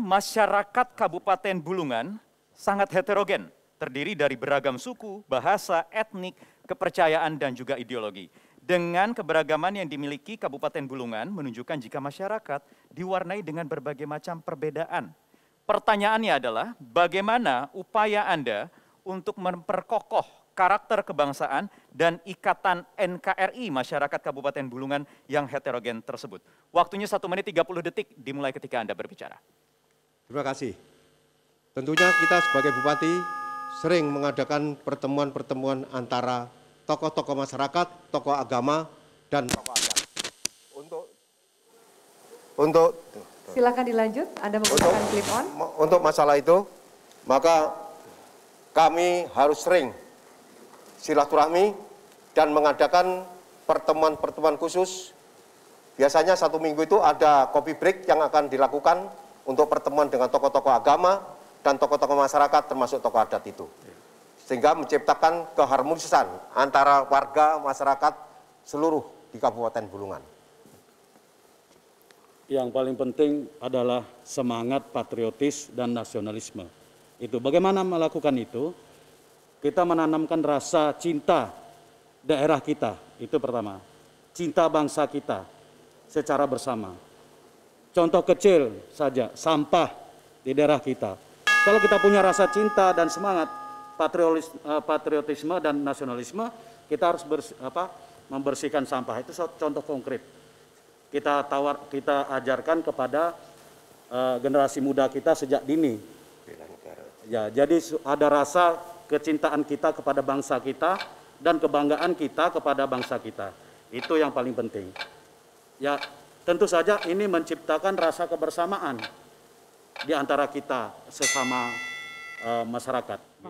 Masyarakat Kabupaten Bulungan sangat heterogen, terdiri dari beragam suku, bahasa, etnik, kepercayaan, dan juga ideologi. Dengan keberagaman yang dimiliki Kabupaten Bulungan menunjukkan jika masyarakat diwarnai dengan berbagai macam perbedaan. Pertanyaannya adalah bagaimana upaya Anda untuk memperkokoh karakter kebangsaan dan ikatan NKRI masyarakat Kabupaten Bulungan yang heterogen tersebut. Waktunya 1 menit 30 detik dimulai ketika Anda berbicara. Terima kasih. Tentunya kita sebagai Bupati sering mengadakan pertemuan-pertemuan antara tokoh-tokoh masyarakat, tokoh agama, dan tokoh agama. Untuk, untuk silakan dilanjut. Anda menggunakan untuk, clip on. Untuk masalah itu, maka kami harus sering silaturahmi dan mengadakan pertemuan-pertemuan khusus. Biasanya satu minggu itu ada kopi break yang akan dilakukan untuk pertemuan dengan tokoh-tokoh agama dan tokoh-tokoh masyarakat termasuk tokoh adat itu. Iya. Sehingga menciptakan keharmonisan antara warga masyarakat seluruh di Kabupaten Bulungan. Yang paling penting adalah semangat patriotis dan nasionalisme. Itu bagaimana melakukan itu? Kita menanamkan rasa cinta daerah kita, itu pertama. Cinta bangsa kita secara bersama Contoh kecil saja, sampah di daerah kita. Kalau kita punya rasa cinta dan semangat eh, patriotisme dan nasionalisme, kita harus bers, apa, membersihkan sampah. Itu contoh konkret. Kita tawar, kita ajarkan kepada uh, generasi muda kita sejak dini. Ya, jadi ada rasa kecintaan kita kepada bangsa kita dan kebanggaan kita kepada bangsa kita. Itu yang paling penting. Ya, Tentu saja ini menciptakan rasa kebersamaan di antara kita sesama uh, masyarakat.